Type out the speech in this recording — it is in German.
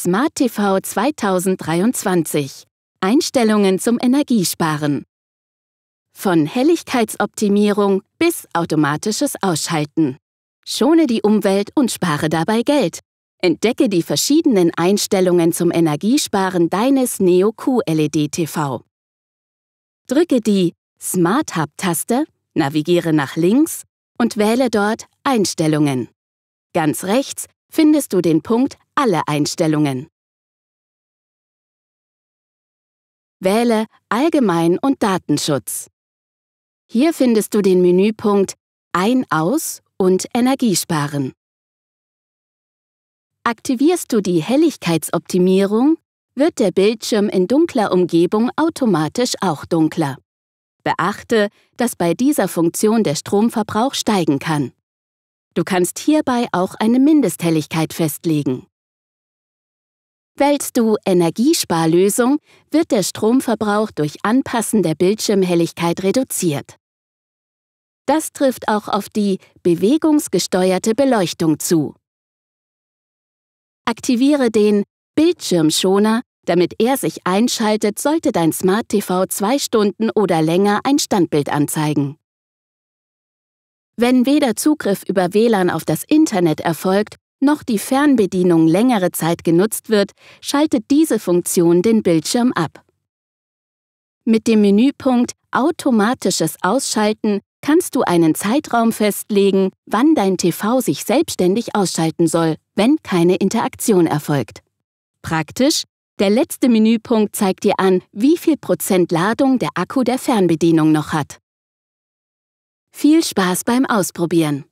Smart TV 2023 Einstellungen zum Energiesparen Von Helligkeitsoptimierung bis automatisches Ausschalten. Schone die Umwelt und spare dabei Geld. Entdecke die verschiedenen Einstellungen zum Energiesparen deines Neo QLED TV. Drücke die Smart Hub-Taste, navigiere nach links und wähle dort Einstellungen. Ganz rechts findest du den Punkt Alle Einstellungen. Wähle Allgemein und Datenschutz. Hier findest du den Menüpunkt Ein, Aus und Energiesparen. Aktivierst du die Helligkeitsoptimierung, wird der Bildschirm in dunkler Umgebung automatisch auch dunkler. Beachte, dass bei dieser Funktion der Stromverbrauch steigen kann. Du kannst hierbei auch eine Mindesthelligkeit festlegen. Wählst du Energiesparlösung, wird der Stromverbrauch durch Anpassen der Bildschirmhelligkeit reduziert. Das trifft auch auf die bewegungsgesteuerte Beleuchtung zu. Aktiviere den Bildschirmschoner, damit er sich einschaltet, sollte dein Smart TV zwei Stunden oder länger ein Standbild anzeigen. Wenn weder Zugriff über WLAN auf das Internet erfolgt, noch die Fernbedienung längere Zeit genutzt wird, schaltet diese Funktion den Bildschirm ab. Mit dem Menüpunkt Automatisches Ausschalten kannst du einen Zeitraum festlegen, wann dein TV sich selbstständig ausschalten soll, wenn keine Interaktion erfolgt. Praktisch, der letzte Menüpunkt zeigt dir an, wie viel Prozent Ladung der Akku der Fernbedienung noch hat. Viel Spaß beim Ausprobieren!